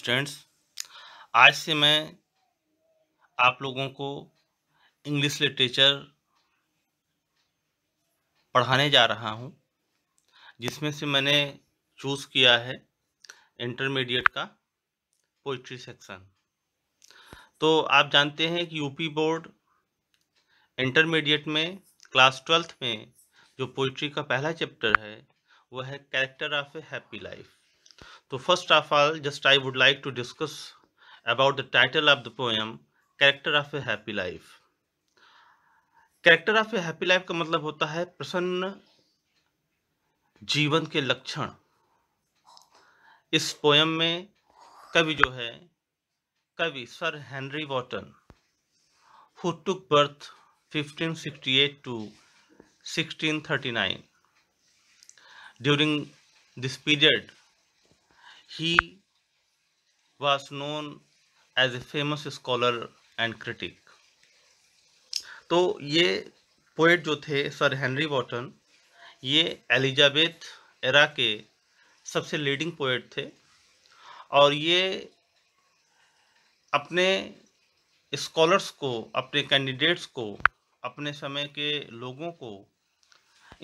Students आज से मैं आप लोगों को इंग्लिश लिटरेचर पढ़ाने जा रहा हूं जिसमें से मैंने चूज़ किया है इंटरमीडिएट का पोइट्री सेक्शन तो आप जानते हैं कि यूपी बोर्ड इंटरमीडिएट में क्लास ट्वेल्थ में जो पोइट्री का पहला चैप्टर है वह है character of a happy life तो first of all just I would like to discuss about the title of the poem character of a happy life character of a happy life का मतलब होता है प्रसन्न जीवन के लक्षण इस पोएम में कवि जो है कवि sir Henry Wotton who took birth 1568 to 1639 during this period He was known as a famous scholar and critic. to ye poet jo the sir henry wotton ye elizabeth era ke sabse leading poet the aur ye apne scholars को अपने candidates को अपने समय के लोगों को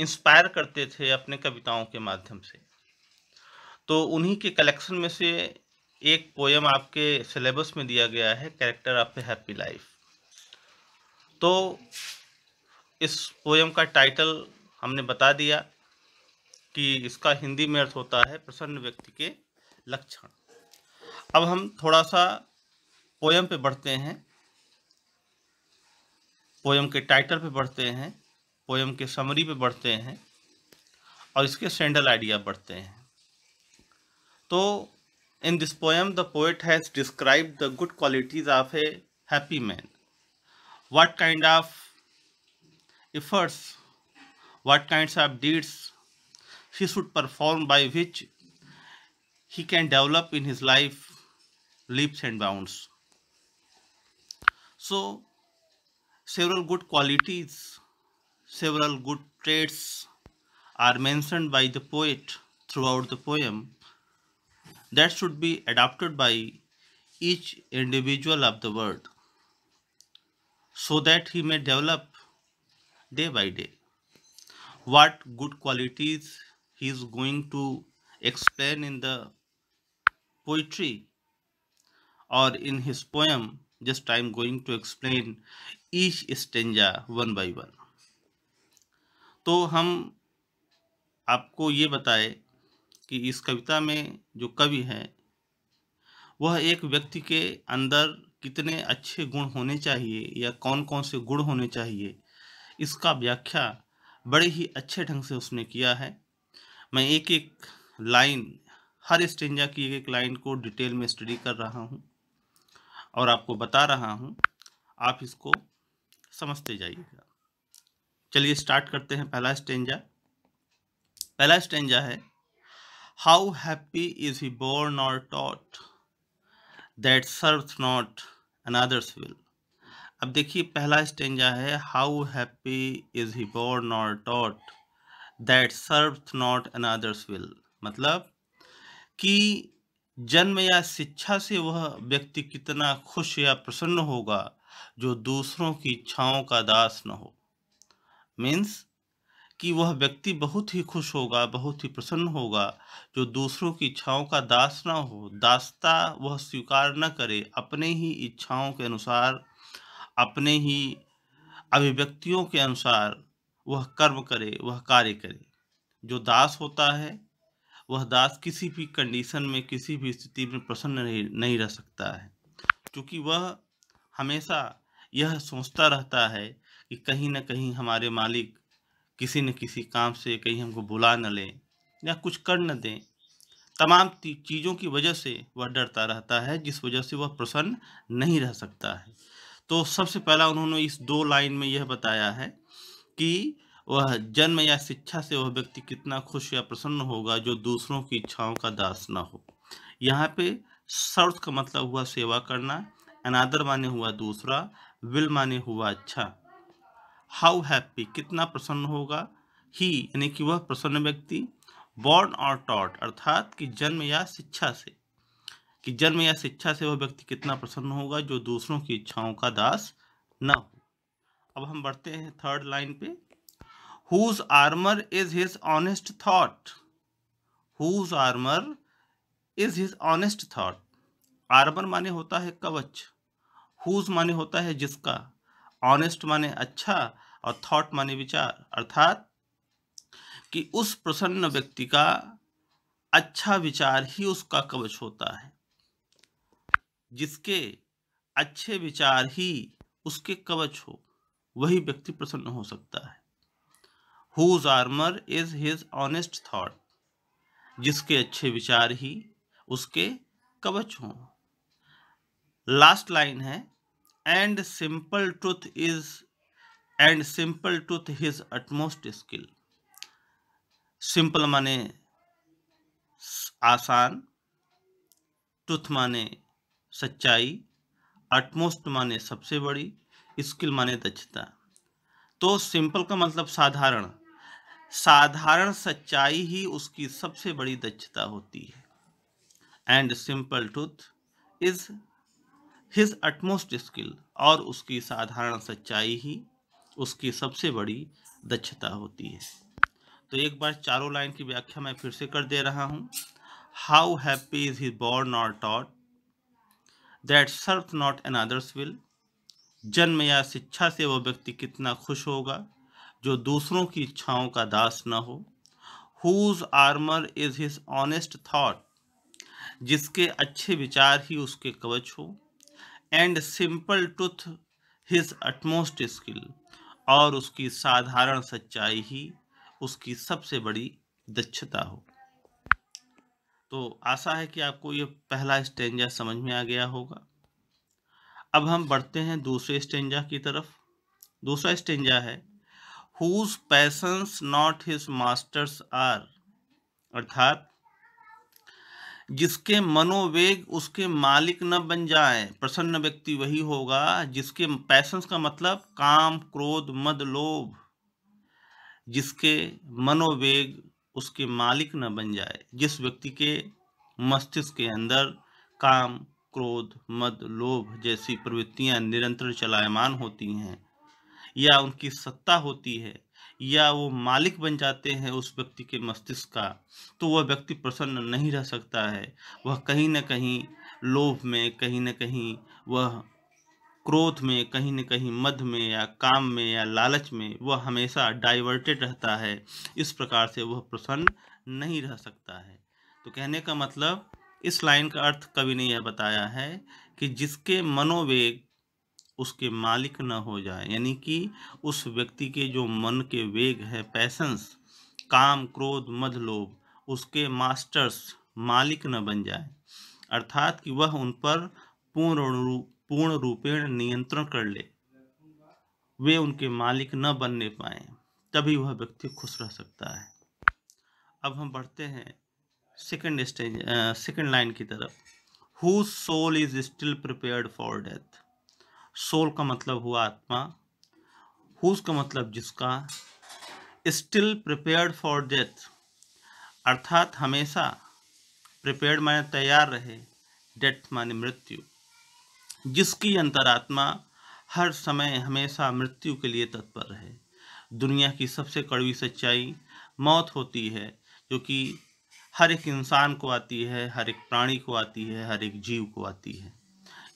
inspire करते थे अपने कविताओं के माध्यम से तो उन्हीं के कलेक्शन में से एक पोएम आपके सिलेबस में दिया गया है character of a happy life तो इस पोएम का टाइटल हमने बता दिया कि इसका हिंदी में अर्थ होता है प्रसन्न व्यक्ति के लक्षण अब हम थोड़ा सा पोयम पे बढ़ते हैं पोयम के टाइटल पे बढ़ते हैं पोयम के समरी पे बढ़ते हैं और इसके सेंडल आइडिया बढ़ते हैं So in this poem the poet has described the good qualities of a happy man. What kind of efforts, what kinds of deeds he should perform by which he can develop in his life leaps and bounds. So several good qualities, several good traits are mentioned by the poet throughout the poem that should be adopted by each individual of the world so that he may develop day by day what good qualities he is going to explain in the poetry or in his poem just i am going to explain each stanza one by one तो हम आपको ये बताएं कि इस कविता में जो कवि हैं वह एक व्यक्ति के अंदर कितने अच्छे गुण होने चाहिए या कौन कौन से गुण होने चाहिए इसका व्याख्या बड़े ही अच्छे ढंग से उसने किया है मैं एक एक लाइन हर स्टेंजा की एक एक लाइन को डिटेल में स्टडी कर रहा हूँ और आपको बता रहा हूँ आप इसको समझते जाइएगा चलिए स्टार्ट करते हैं पहला स्टेंजा पहला स्टेंजा है How happy is he born or taught that serves not another's will. अब देखिए पहला स्टेंजा है how happy is he born और taught that serve not another's will मतलब कि जन्म या शिक्षा से वह व्यक्ति कितना खुश या प्रसन्न होगा जो दूसरों की इच्छाओं का दास न हो मीन्स कि वह व्यक्ति बहुत ही खुश होगा बहुत ही प्रसन्न होगा जो दूसरों की इच्छाओं का दास ना हो दासता वह स्वीकार न करे अपने ही इच्छाओं के अनुसार अपने ही अभिव्यक्तियों के अनुसार वह कर्म करे वह कार्य करे जो दास होता है वह दास किसी भी कंडीशन में किसी भी स्थिति में प्रसन्न नहीं नहीं रह सकता है क्योंकि वह हमेशा यह सोचता रहता है कि कहीं ना कहीं हमारे मालिक किसी न किसी काम से कहीं हमको बुला न लें या कुछ कर न दें तमाम चीज़ों की वजह से वह डरता रहता है जिस वजह से वह प्रसन्न नहीं रह सकता है तो सबसे पहला उन्होंने इस दो लाइन में यह बताया है कि वह जन्म या शिक्षा से वह व्यक्ति कितना खुश या प्रसन्न होगा जो दूसरों की इच्छाओं का दास न हो यहाँ पे सर्थ का मतलब हुआ सेवा करना अनादर माने हुआ दूसरा विल माने हुआ अच्छा हाउ हैप्पी कितना प्रसन्न होगा ही यानी कि वह प्रसन्न व्यक्ति बॉर्न और टॉट अर्थात कि जन्म या शिक्षा से कि जन्म या शिक्षा से वह व्यक्ति कितना प्रसन्न होगा जो दूसरों की इच्छाओं का दास न हो अब हम बढ़ते हैं थर्ड लाइन पे whose armour is his honest thought whose armour is his honest thought armour माने होता है कवच हुज माने होता है जिसका ऑनेस्ट माने अच्छा और थॉट माने विचार अर्थात कि उस प्रसन्न व्यक्ति का अच्छा विचार ही उसका कवच होता है जिसके अच्छे विचार ही उसके कवच हो वही व्यक्ति प्रसन्न हो सकता है whose armour is his honest thought जिसके अच्छे विचार ही उसके कवच हो लास्ट लाइन है and simple truth is and simple टूथ हिज अटमोस्ट स्किल सिंपल माने आसान टूथ माने सच्चाई अटमोस्ट माने सबसे बड़ी स्किल माने दक्षता तो सिंपल का मतलब साधारण साधारण सच्चाई ही उसकी सबसे बड़ी दक्षता होती है एंड सिंपल टूथ इज हिज अटमोस्ट स्किल और उसकी साधारण सच्चाई ही उसकी सबसे बड़ी दक्षता होती है तो एक बार चारों लाइन की व्याख्या मैं फिर से कर दे रहा हूँ how happy is he born और taught that serve not another's will जन्म या शिक्षा से वह व्यक्ति कितना खुश होगा जो दूसरों की इच्छाओं का दास न हो whose armour is his honest thought जिसके अच्छे विचार ही उसके कवच हो एंड सिंपल टूथ हिज अटमोस्ट स्किल और उसकी साधारण सच्चाई ही उसकी सबसे बड़ी दक्षता हो तो आशा है कि आपको यह पहला स्टेंजा समझ में आ गया होगा अब हम बढ़ते हैं दूसरे स्टेंजा की तरफ दूसरा स्टेंजा है whose passions not his masters are अर्थात जिसके मनोवेग उसके मालिक न बन जाए प्रसन्न व्यक्ति वही होगा जिसके पैशंस का मतलब काम क्रोध मद लोभ जिसके मनोवेग उसके मालिक न बन जाए जिस व्यक्ति के मस्तिष्क के अंदर काम क्रोध मद लोभ जैसी प्रवृत्तियां निरंतर चलायमान होती हैं या उनकी सत्ता होती है या वो मालिक बन जाते हैं उस व्यक्ति के मस्तिष्क का तो वह व्यक्ति प्रसन्न नहीं रह सकता है वह कहीं ना कहीं लोभ में कहीं ना कहीं वह क्रोध में कहीं न कहीं मध में या काम में या लालच में वह हमेशा डाइवर्टेड रहता है इस प्रकार से वह प्रसन्न नहीं रह सकता है तो कहने का मतलब इस लाइन का अर्थ कवि ने यह बताया है कि जिसके मनोवेग उसके मालिक न हो जाए यानी कि उस व्यक्ति के जो मन के वेग है पैसन्स काम क्रोध मध लोभ उसके मास्टर्स मालिक न बन जाए अर्थात कि वह उन पर पूर्ण रूप पूर्ण रूपेण नियंत्रण कर ले वे उनके मालिक न बनने पाए तभी वह व्यक्ति खुश रह सकता है अब हम बढ़ते हैं सेकंड स्टेज सेकंड लाइन की तरफ who soul is still prepared for death soul का मतलब हुआ आत्मा हुज का मतलब जिसका स्टिल प्रिपेयर्ड फॉर डेथ अर्थात हमेशा प्रिपेयर्ड माने तैयार रहे डेथ माने मृत्यु जिसकी अंतरात्मा हर समय हमेशा मृत्यु के लिए तत्पर रहे दुनिया की सबसे कड़वी सच्चाई मौत होती है जो कि हर एक इंसान को आती है हर एक प्राणी को आती है हर एक जीव को आती है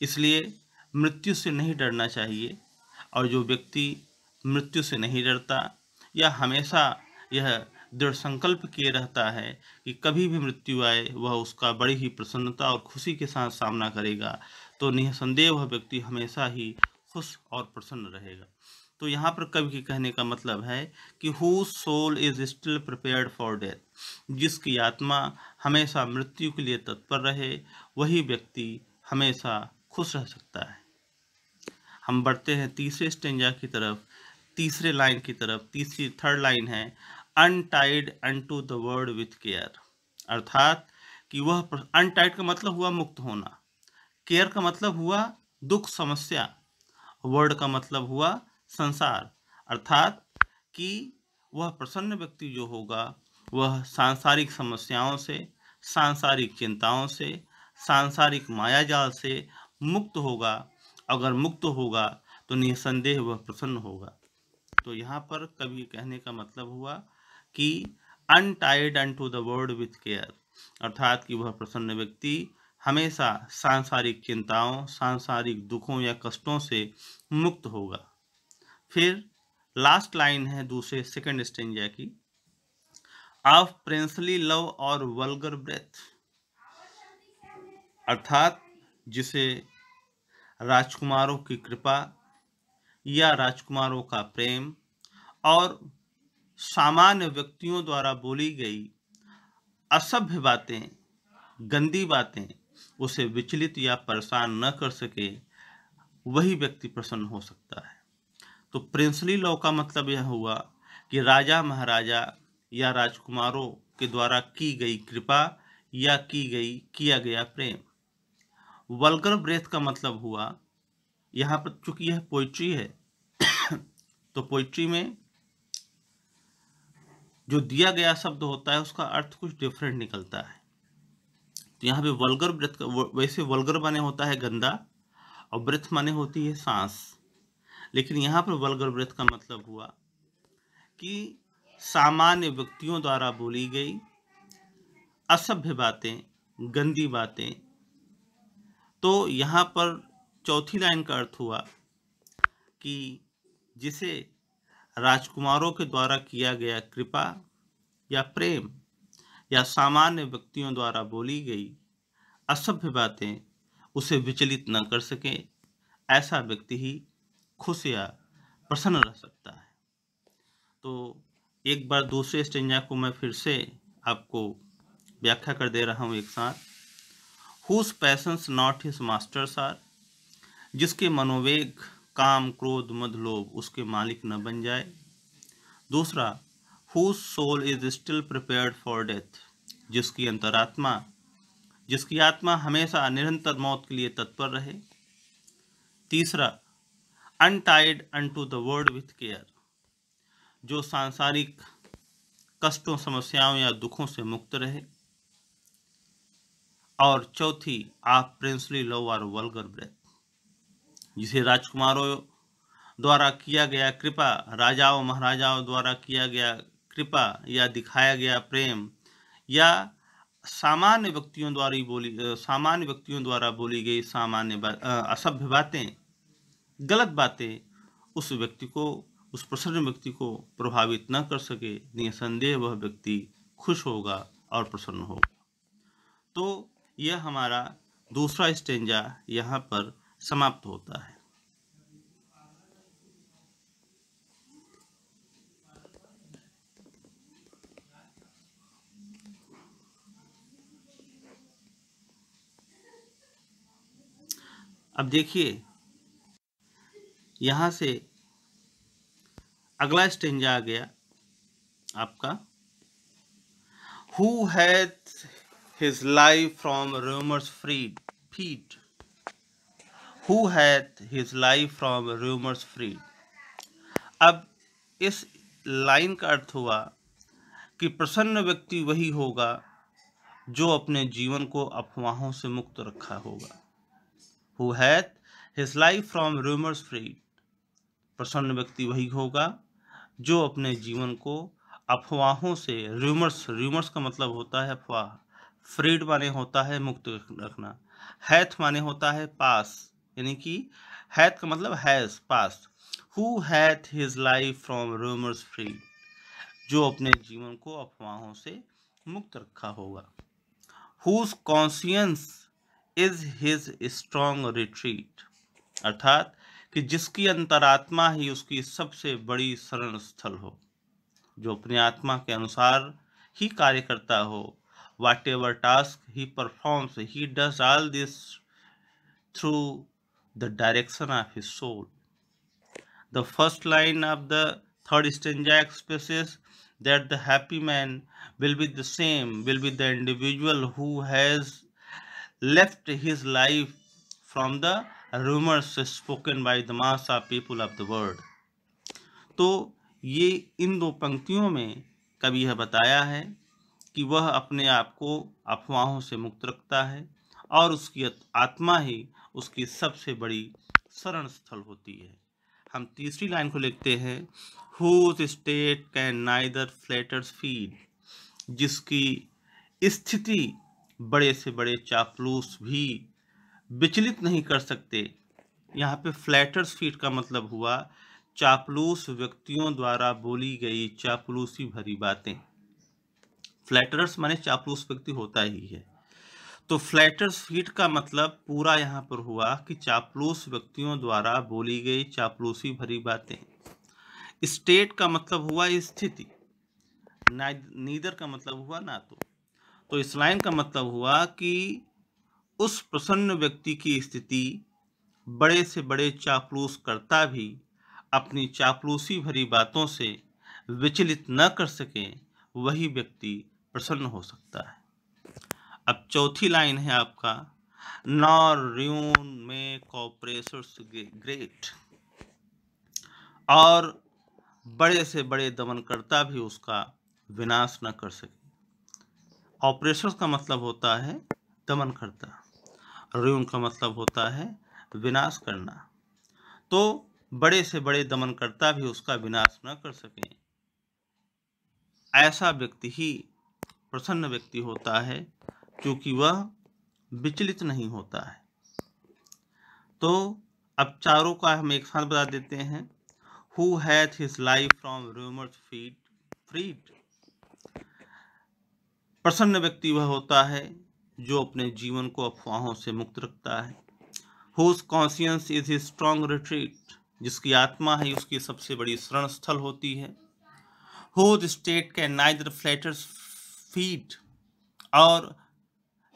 इसलिए मृत्यु से नहीं डरना चाहिए और जो व्यक्ति मृत्यु से नहीं डरता या हमेशा यह दृढ़ संकल्प किए रहता है कि कभी भी मृत्यु आए वह उसका बड़ी ही प्रसन्नता और खुशी के साथ सामना करेगा तो निःसंदेह वह व्यक्ति हमेशा ही खुश और प्रसन्न रहेगा तो यहाँ पर कवि के कहने का मतलब है कि who soul is still prepared for death जिसकी आत्मा हमेशा मृत्यु के लिए तत्पर रहे वही व्यक्ति हमेशा खुश रह सकता है हम बढ़ते हैं तीसरे स्टेंजा की तरफ तीसरे लाइन की तरफ तीसरी थर्ड लाइन है untied unto the world with care अर्थात कि वह अनटाइड का मतलब हुआ मुक्त होना केयर का मतलब हुआ दुख समस्या वर्ड का मतलब हुआ संसार अर्थात कि वह प्रसन्न व्यक्ति जो होगा वह सांसारिक समस्याओं से सांसारिक चिंताओं से सांसारिक मायाजाल से मुक्त होगा अगर मुक्त होगा तो निसंदेह वह प्रसन्न होगा तो यहाँ पर कवि कहने का मतलब हुआ कि untied and to the world with care अर्थात कि वह प्रसन्न व्यक्ति हमेशा सांसारिक चिंताओं सांसारिक दुखों या कष्टों से मुक्त होगा फिर लास्ट लाइन है दूसरे सेकंड स्टेंजा की ऑफ प्रिंसली लव और वल्गर ब्रेथ अर्थात जिसे राजकुमारों की कृपा या राजकुमारों का प्रेम और सामान्य व्यक्तियों द्वारा बोली गई असभ्य बातें गंदी बातें उसे विचलित या परेशान न कर सके वही व्यक्ति प्रसन्न हो सकता है तो प्रिंसली लॉ का मतलब यह हुआ कि राजा महाराजा या राजकुमारों के द्वारा की गई कृपा या की गई किया गया प्रेम वल्गर ब्रेथ का मतलब हुआ यहाँ पर चूंकि यह पोइट्री है तो पोइट्री में जो दिया गया शब्द होता है उसका अर्थ कुछ डिफरेंट निकलता है तो यहाँ पे वल्गर ब्रेथ वैसे वल्गर माने होता है गंदा और ब्रेथ माने होती है सांस लेकिन यहाँ पर वल्गर ब्रेथ का मतलब हुआ कि सामान्य व्यक्तियों द्वारा बोली गई असभ्य बातें गंदी बातें तो यहाँ पर चौथी लाइन का अर्थ हुआ कि जिसे राजकुमारों के द्वारा किया गया कृपा या प्रेम या सामान्य व्यक्तियों द्वारा बोली गई असभ्य बातें उसे विचलित न कर सकें ऐसा व्यक्ति ही खुश या प्रसन्न रह सकता है तो एक बार दूसरे स्टेंजा को मैं फिर से आपको व्याख्या कर दे रहा हूँ एक साथ whose passions not his masters are जिसके मनोवेग काम क्रोध मधलोभ उसके मालिक न बन जाए दूसरा whose soul is still prepared for death जिसकी अंतरात्मा जिसकी आत्मा हमेशा निरंतर मौत के लिए तत्पर रहे तीसरा untied unto the world with care जो सांसारिक कष्टों समस्याओं या दुखों से मुक्त रहे और चौथी आप प्रिंसली लव और वल्गर ब्रेथ जिसे राजकुमारों द्वारा किया गया कृपा राजाओं महाराजाओं द्वारा किया गया कृपा या दिखाया गया प्रेम या सामान्य व्यक्तियों द्वारा बोली सामान्य व्यक्तियों द्वारा बोली गई सामान्य बा, असभ्य बातें गलत बातें उस व्यक्ति को उस प्रसन्न व्यक्ति को प्रभावित न कर सके निसंदेह वह व्यक्ति खुश होगा और प्रसन्न होगा तो यह हमारा दूसरा स्टेंजा यहाँ पर समाप्त होता है अब देखिए यहाँ से अगला स्टेंजा आ गया आपका who hath his life from rumors freed. Feet. Who hath his life from rumors freed? अब इस लाइन का अर्थ हुआ कि प्रसन्न व्यक्ति वही होगा जो अपने जीवन को अफवाहों से मुक्त रखा होगा who hath his life from rumours free प्रसन्न व्यक्ति वही होगा जो अपने जीवन को अफवाहों से रूमर्स रूमर्स का मतलब होता है अफवाह फ्रीड माने होता है मुक्त रखना हैथ माने होता है पास यानी कि हैथ का मतलब हैज पास who hath his life from rumours free जो अपने जीवन को अफवाहों से मुक्त रखा होगा whose conscience is his strong retreat अर्थात कि जिसकी अंतरात्मा ही उसकी सबसे बड़ी शरण स्थल हो जो अपनी आत्मा के अनुसार ही कार्य करता हो whatever task he performs, he does all this through the direction of his soul. The first line of the third stanza expresses that the happy man will be the same, will be the individual who has left his life from the rumors spoken by the mass of people of the world. तो ये इन दो पंक्तियों में कभी यह बताया है कि वह अपने आप को अफवाहों से मुक्त रखता है और उसकी आत्मा ही उसकी सबसे बड़ी शरण स्थल होती है हम तीसरी लाइन को लिखते हैं whose state can neither flatterers feed जिसकी स्थिति बड़े से बड़े चापलूस भी विचलित नहीं कर सकते यहाँ पे फ्लैटर्स फीट का मतलब हुआ चापलूस व्यक्तियों द्वारा बोली गई चापलूसी भरी बातें फ्लैटरस माने चापलूस व्यक्ति होता ही है तो फ्लैटर्स फीट का मतलब पूरा यहाँ पर हुआ कि चापलूस व्यक्तियों द्वारा बोली गई चापलूसी भरी बातें स्टेट का मतलब हुआ स्थिति नीदर का मतलब हुआ ना तो तो इस लाइन का मतलब हुआ कि उस प्रसन्न व्यक्ति की स्थिति बड़े से बड़े चापलूस करता भी अपनी चापलूसी भरी बातों से विचलित न कर सके वही व्यक्ति प्रसन्न हो सकता है अब चौथी लाइन है आपका नॉर्यून में कॉपरेशर्स ग्रेट और बड़े से बड़े दमनकर्ता भी उसका विनाश न कर सके ऑपरेशन का मतलब होता है दमनकर्ता र्यून का मतलब होता है विनाश करना तो बड़े से बड़े दमनकर्ता भी उसका विनाश न कर सके ऐसा व्यक्ति ही प्रसन्न व्यक्ति होता है क्योंकि वह विचलित नहीं होता है तो अब चारों का हम एक साथ बता देते हैं who hath his life from rumours feed freed प्रसन्न व्यक्ति वह होता है जो अपने जीवन को अफवाहों से मुक्त रखता है whose conscience is his strong retreat जिसकी आत्मा है उसकी सबसे बड़ी शरण स्थल होती है whose state can neither flatterers feed और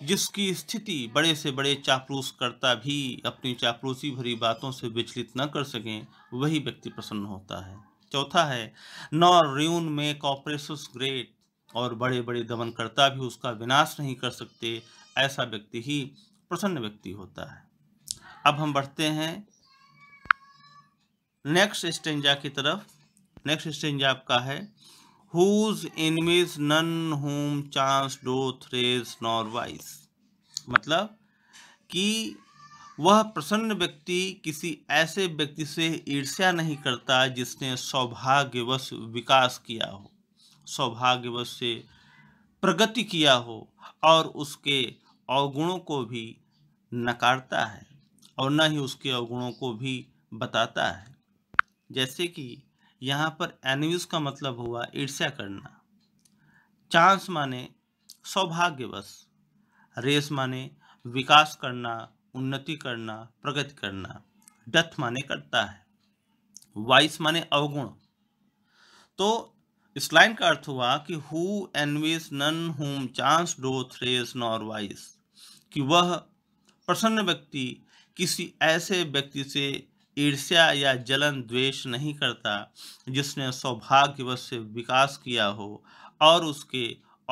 जिसकी स्थिति बड़े से बड़े चापलूस करता भी अपनी चापलूसी भरी बातों से विचलित न कर सकें वही व्यक्ति प्रसन्न होता है चौथा है नॉर रून में कॉपरेस ग्रेट और बड़े बड़े दमनकर्ता भी उसका विनाश नहीं कर सकते ऐसा व्यक्ति ही प्रसन्न व्यक्ति होता है अब हम बढ़ते हैं नेक्स्ट स्टेंजा की तरफ नेक्स्ट स्टेंजा आपका है whose enemies none whom chance doth raise nor vice मतलब कि वह प्रसन्न व्यक्ति किसी ऐसे व्यक्ति से ईर्ष्या नहीं करता जिसने सौभाग्यवश विकास किया हो सौभाग्यवश से प्रगति किया हो और उसके अवगुणों को भी नकारता है और न ही उसके अवगुणों को भी बताता है जैसे कि यहाँ पर एनव्यूज का मतलब हुआ ईर्ष्या करना चांस माने सौभाग्यवश रेस माने विकास करना उन्नति करना प्रगति करना डथ माने करता है वाइस माने अवगुण तो इस लाइन का अर्थ हुआ कि who envies none whom chance doth raise nor vice कि वह प्रसन्न व्यक्ति किसी ऐसे व्यक्ति से ईर्ष्या या जलन द्वेष नहीं करता जिसने सौभाग्यवश से विकास किया हो और उसके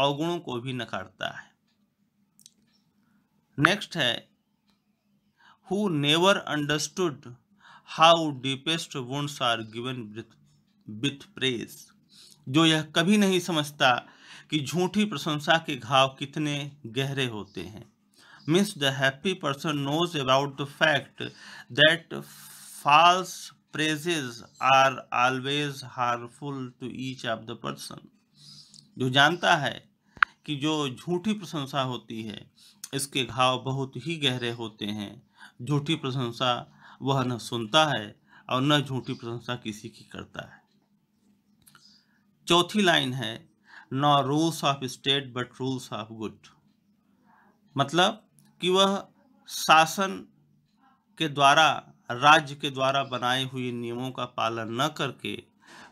अवगुणों को भी नकारता है नेक्स्ट है who never understood how deepest wounds are given with praise जो यह कभी नहीं समझता कि झूठी प्रशंसा के घाव कितने गहरे होते हैं means the happy person knows about the fact that false praises are always harmful to each of the person जो जानता है कि जो झूठी प्रशंसा होती है इसके घाव बहुत ही गहरे होते हैं झूठी प्रशंसा वह न सुनता है और न झूठी प्रशंसा किसी की करता है चौथी लाइन है न rules of state but rules of good मतलब कि वह शासन के द्वारा राज्य के द्वारा बनाए हुए नियमों का पालन न करके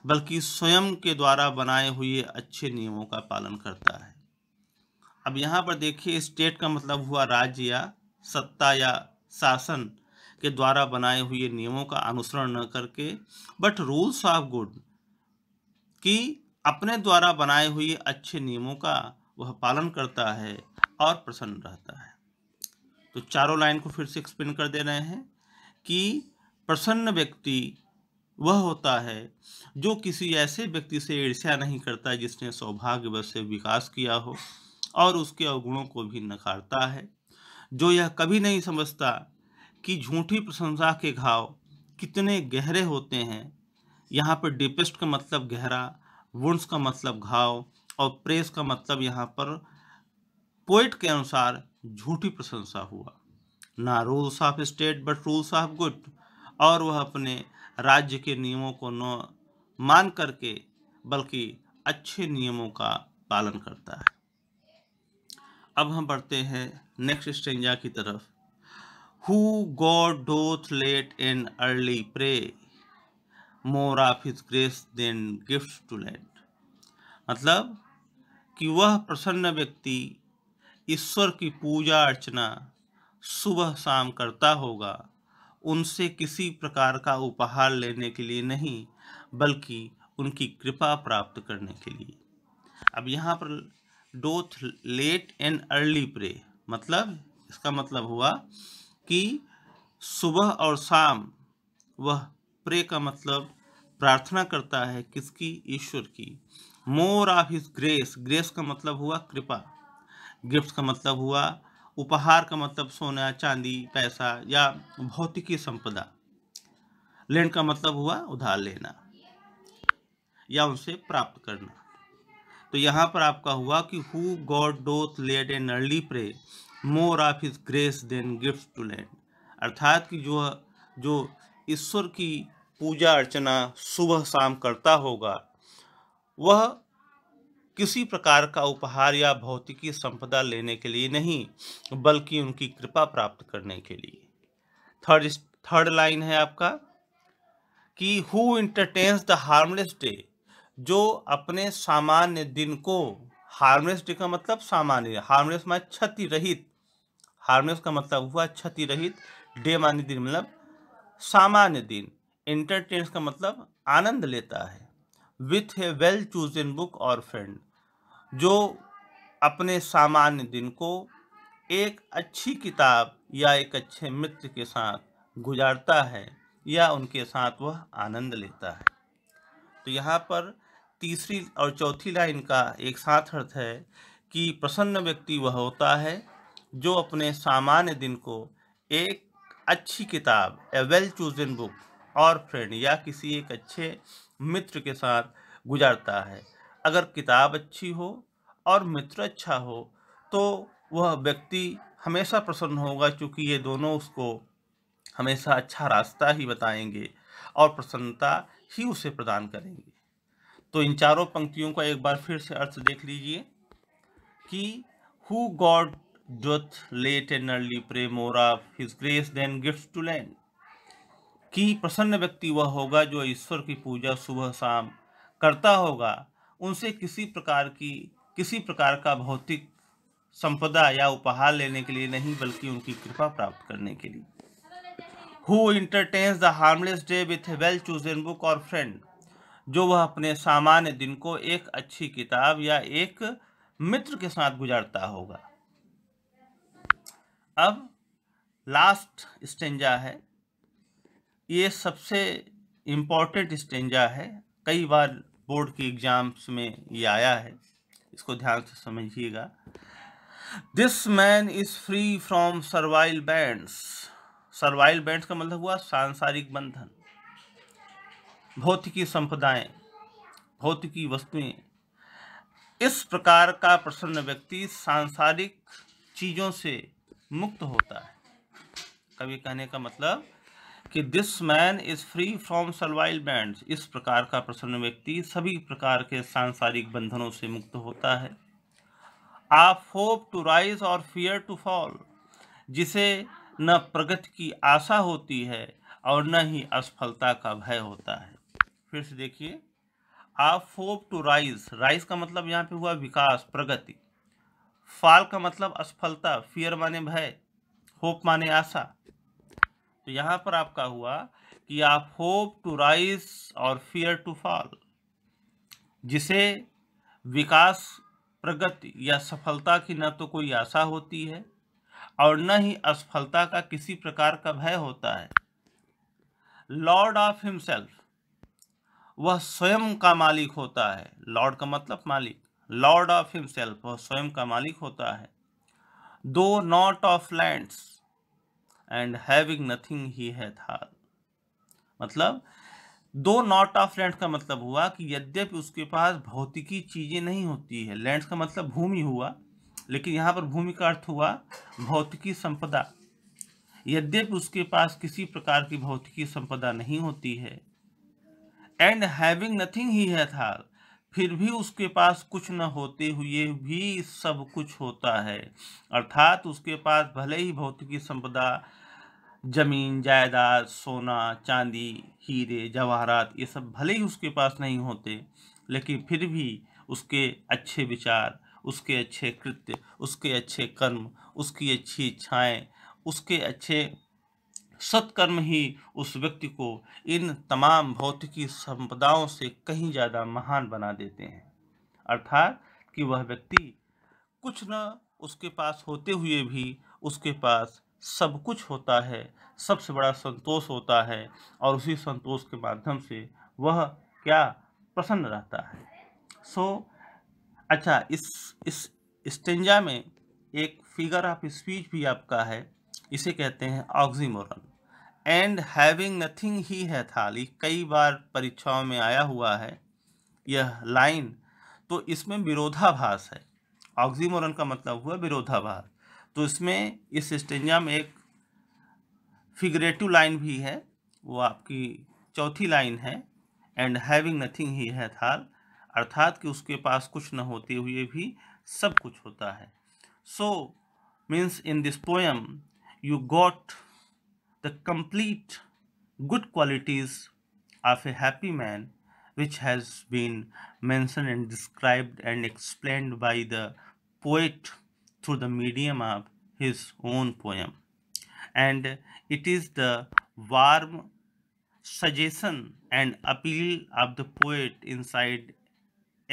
बल्कि स्वयं के द्वारा बनाए हुए अच्छे नियमों का पालन करता है अब यहाँ पर देखिए स्टेट का मतलब हुआ राज्य या सत्ता या शासन के द्वारा बनाए हुए नियमों का अनुसरण न करके बट रूल्स ऑफ गुड कि अपने द्वारा बनाए हुए अच्छे नियमों का वह पालन करता है और प्रसन्न रहता है तो चारों लाइन को फिर से एक्सप्लेन कर दे रहे हैं कि प्रसन्न व्यक्ति वह होता है जो किसी ऐसे व्यक्ति से ईर्ष्या नहीं करता जिसने सौभाग्यवश से विकास किया हो और उसके अवगुणों को भी नकारता है जो यह कभी नहीं समझता कि झूठी प्रशंसा के घाव कितने गहरे होते हैं यहाँ पर डिपेस्ट का मतलब गहरा वुंड्स का मतलब घाव और प्रेस का मतलब यहाँ पर पोइट के अनुसार झूठी प्रशंसा हुआ ना rules of state but rules of good और वह अपने राज्य के नियमों को न मान करके बल्कि अच्छे नियमों का पालन करता है अब हम बढ़ते हैं नेक्स्ट स्टेंजा की तरफ who God doth late and early pray more of his grace than gift to lend मतलब कि वह प्रसन्न व्यक्ति ईश्वर की पूजा अर्चना सुबह शाम करता होगा उनसे किसी प्रकार का उपहार लेने के लिए नहीं बल्कि उनकी कृपा प्राप्त करने के लिए अब यहाँ पर doth late and early pray मतलब इसका मतलब हुआ कि सुबह और शाम वह प्रे का मतलब प्रार्थना करता है किसकी ईश्वर की more of his grace grace का मतलब हुआ कृपा गिफ्ट का मतलब हुआ उपहार का मतलब सोना चांदी पैसा या भौतिकी संपदा लेन का मतलब हुआ उधार लेना या उनसे प्राप्त करना तो यहाँ पर आपका हुआ कि who God doth late and early pray more of his grace than gift to lend अर्थात कि जो जो ईश्वर की पूजा अर्चना सुबह शाम करता होगा वह किसी प्रकार का उपहार या भौतिकी संपदा लेने के लिए नहीं बल्कि उनकी कृपा प्राप्त करने के लिए थर्ड थर्ड लाइन है आपका कि who entertains the harmless day जो अपने सामान्य दिन को हार्मलेस डे का मतलब सामान्य हार्मलेस माने क्षति रहित हार्मलेस का मतलब हुआ क्षति रहित डे माने दिन मतलब सामान्य दिन इंटरटेन्स का मतलब आनंद लेता है with a well chosen book और फ्रेंड जो अपने सामान्य दिन को एक अच्छी किताब या एक अच्छे मित्र के साथ गुजारता है या उनके साथ वह आनंद लेता है तो यहाँ पर तीसरी और चौथी लाइन का एक साथ अर्थ है कि प्रसन्न व्यक्ति वह होता है जो अपने सामान्य दिन को एक अच्छी किताब ए वेल चूजन बुक और फ्रेंड या किसी एक अच्छे मित्र के साथ गुजारता है अगर किताब अच्छी हो और मित्र अच्छा हो तो वह व्यक्ति हमेशा प्रसन्न होगा क्योंकि ये दोनों उसको हमेशा अच्छा रास्ता ही बताएंगे और प्रसन्नता ही उसे प्रदान करेंगे तो इन चारों पंक्तियों का एक बार फिर से अर्थ देख लीजिए कि who God doth late early early pray of his grace grace than gifts कि प्रसन्न व्यक्ति वह होगा जो ईश्वर की पूजा सुबह शाम करता होगा उनसे किसी प्रकार की किसी प्रकार का भौतिक संपदा या उपहार लेने के लिए नहीं बल्कि उनकी कृपा प्राप्त करने के लिए who entertains the harmless day with a well chosen book और फ्रेंड जो वह अपने सामान्य दिन को एक अच्छी किताब या एक मित्र के साथ गुजारता होगा अब लास्ट स्टेंजा है ये सबसे इम्पॉर्टेंट स्टेंजा है कई बार बोर्ड के एग्जाम्स में ये आया है इसको ध्यान से समझिएगा this man is free from servile bands servile bands का मतलब हुआ सांसारिक बंधन भौतिकी संपदाएं भौतिकी वस्तुएं इस प्रकार का प्रसन्न व्यक्ति सांसारिक चीज़ों से मुक्त होता है कभी कहने का मतलब कि this man is free from servile band इस प्रकार का प्रसन्न व्यक्ति सभी प्रकार के सांसारिक बंधनों से मुक्त होता है आप होप टू राइज और फियर टू फॉल जिसे न प्रगति की आशा होती है और न ही असफलता का भय होता है फिर से देखिए आप होप टू राइज राइज का मतलब यहाँ पे हुआ विकास प्रगति फॉल का मतलब असफलता फियर माने भय होप माने आशा तो यहां पर आपका हुआ कि आप होप टू राइज और फियर टू फॉल जिसे विकास प्रगति या सफलता की न तो कोई आशा होती है और न ही असफलता का किसी प्रकार का भय होता है लॉर्ड ऑफ हिमसेल्फ वह स्वयं का मालिक होता है लॉर्ड का मतलब मालिक लॉर्ड ऑफ हिमसेल्फ वह स्वयं का मालिक होता है दो not of lands and having nothing he hath all मतलब दो नॉट ऑफ लैंड का मतलब हुआ कि यद्यपि उसके पास भौतिकी चीज़ें नहीं होती है लैंड का मतलब भूमि हुआ लेकिन यहाँ पर भूमि का अर्थ हुआ भौतिकी संपदा यद्यपि उसके पास किसी प्रकार की भौतिकी संपदा नहीं होती है and having nothing he hath थाल फिर भी उसके पास कुछ न होते हुए भी सब कुछ होता है अर्थात उसके पास भले ही भौतिक संपदा जमीन जायदाद सोना चांदी हीरे जवाहरात ये सब भले ही उसके पास नहीं होते लेकिन फिर भी उसके अच्छे विचार उसके अच्छे कृत्य उसके अच्छे कर्म उसकी अच्छी इच्छाएं उसके अच्छे सत्कर्म ही उस व्यक्ति को इन तमाम भौतिकी संपदाओं से कहीं ज़्यादा महान बना देते हैं अर्थात कि वह व्यक्ति कुछ न उसके पास होते हुए भी उसके पास सब कुछ होता है सबसे बड़ा संतोष होता है और उसी संतोष के माध्यम से वह क्या प्रसन्न रहता है सो so, अच्छा इस इस स्टेंजा में एक फिगर ऑफ स्पीच भी आपका है इसे कहते हैं oxymoron and having nothing he hath all कई बार परीक्षाओं में आया हुआ है यह लाइन तो इसमें विरोधाभास है ऑक्सीमोरन का मतलब हुआ विरोधाभास तो इसमें इस स्टेंजा में एक फिगरेटिव लाइन भी है वो आपकी चौथी लाइन है and having nothing he hath थाल अर्थात कि उसके पास कुछ न होते हुए भी सब कुछ होता है so means in this poem you got the complete good qualities of a happy man which has been mentioned and described and explained by the poet through the medium of his own poem and it is the warm suggestion and appeal of the poet inside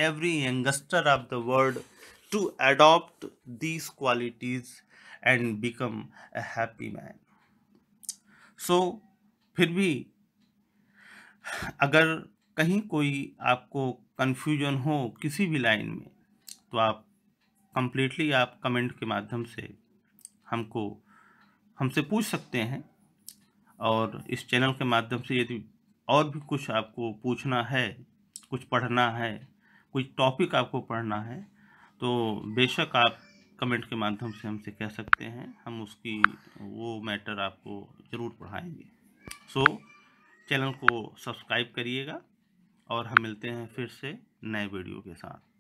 every youngster of the world to adopt these qualities and become a happy man so फिर भी अगर कहीं कोई आपको confusion हो किसी भी line में तो आप कंप्लीटली आप कमेंट के माध्यम से हमको हमसे पूछ सकते हैं और इस चैनल के माध्यम से यदि और भी कुछ आपको पूछना है कुछ पढ़ना है कुछ टॉपिक आपको पढ़ना है तो बेशक आप कमेंट के माध्यम से हमसे कह सकते हैं हम उसकी वो मैटर आपको ज़रूर पढ़ाएंगे सो so, चैनल को सब्सक्राइब करिएगा और हम मिलते हैं फिर से नए वीडियो के साथ